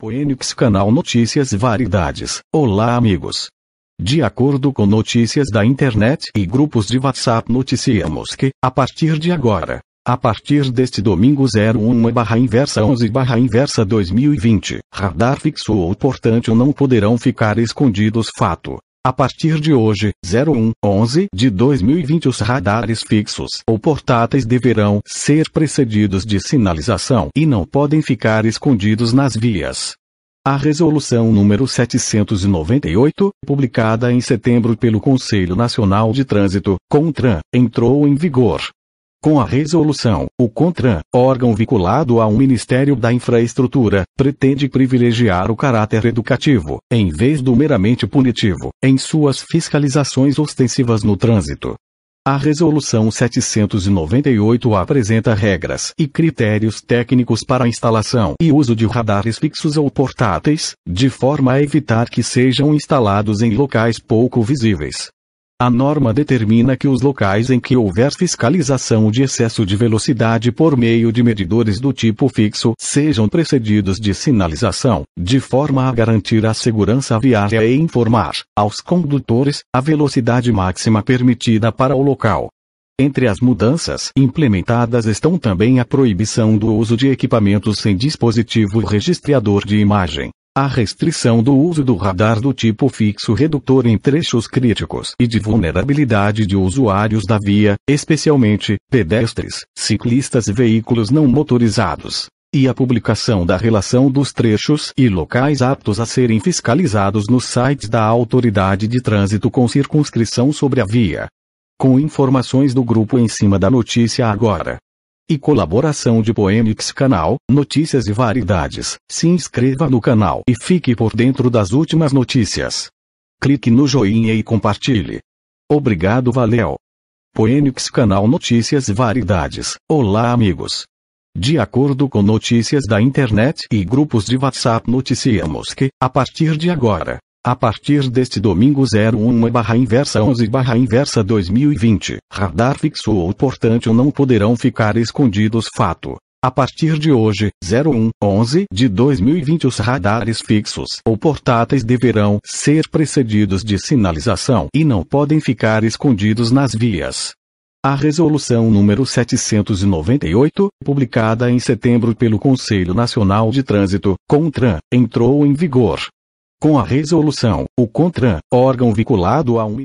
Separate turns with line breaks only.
Poenix Canal Notícias Variedades. Olá amigos. De acordo com notícias da internet e grupos de WhatsApp noticiamos que, a partir de agora, a partir deste domingo 01 inversa 11 inversa 2020, radar fixo ou não poderão ficar escondidos fato a partir de hoje, 01 11 de 2020 os radares fixos ou portáteis deverão ser precedidos de sinalização e não podem ficar escondidos nas vias. A resolução número 798, publicada em setembro pelo Conselho Nacional de Trânsito, CONTRAN, entrou em vigor. Com a resolução, o CONTRAN, órgão vinculado ao Ministério da Infraestrutura, pretende privilegiar o caráter educativo, em vez do meramente punitivo, em suas fiscalizações ostensivas no trânsito. A Resolução 798 apresenta regras e critérios técnicos para a instalação e uso de radares fixos ou portáteis, de forma a evitar que sejam instalados em locais pouco visíveis, a norma determina que os locais em que houver fiscalização de excesso de velocidade por meio de medidores do tipo fixo sejam precedidos de sinalização, de forma a garantir a segurança viária e informar, aos condutores, a velocidade máxima permitida para o local. Entre as mudanças implementadas estão também a proibição do uso de equipamentos sem dispositivo registrador de imagem, a restrição do uso do radar do tipo fixo redutor em trechos críticos e de vulnerabilidade de usuários da via, especialmente pedestres, ciclistas e veículos não motorizados e a publicação da relação dos trechos e locais aptos a serem fiscalizados nos sites da autoridade de trânsito com circunscrição sobre a via. Com informações do grupo em cima da notícia agora e colaboração de Poemix Canal, notícias e variedades. Se inscreva no canal e fique por dentro das últimas notícias. Clique no joinha e compartilhe. Obrigado, valeu. Poemix Canal Notícias e Variedades. Olá, amigos. De acordo com notícias da internet e grupos de WhatsApp, noticiamos que, a partir de agora, a partir deste domingo 01 barra inversa 11 barra inversa 2020, radar fixo ou portátil não poderão ficar escondidos fato. A partir de hoje, 01 11 de 2020 os radares fixos ou portáteis deverão ser precedidos de sinalização e não podem ficar escondidos nas vias. A resolução número 798, publicada em setembro pelo Conselho Nacional de Trânsito, CONTRAN, entrou em vigor com a resolução, o CONTRAN, órgão vinculado a um